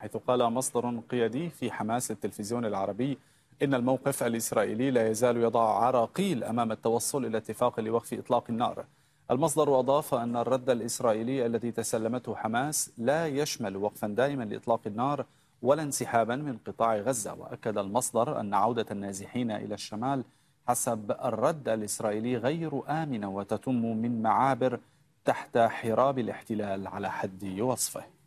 حيث قال مصدر قيادي في حماس التلفزيون العربي إن الموقف الإسرائيلي لا يزال يضع عراقيل أمام التوصل إلى اتفاق لوقف إطلاق النار المصدر أضاف أن الرد الإسرائيلي الذي تسلمته حماس لا يشمل وقفا دائما لإطلاق النار ولا انسحابا من قطاع غزة وأكد المصدر أن عودة النازحين إلى الشمال حسب الرد الإسرائيلي غير آمنة وتتم من معابر تحت حراب الاحتلال على حد وصفه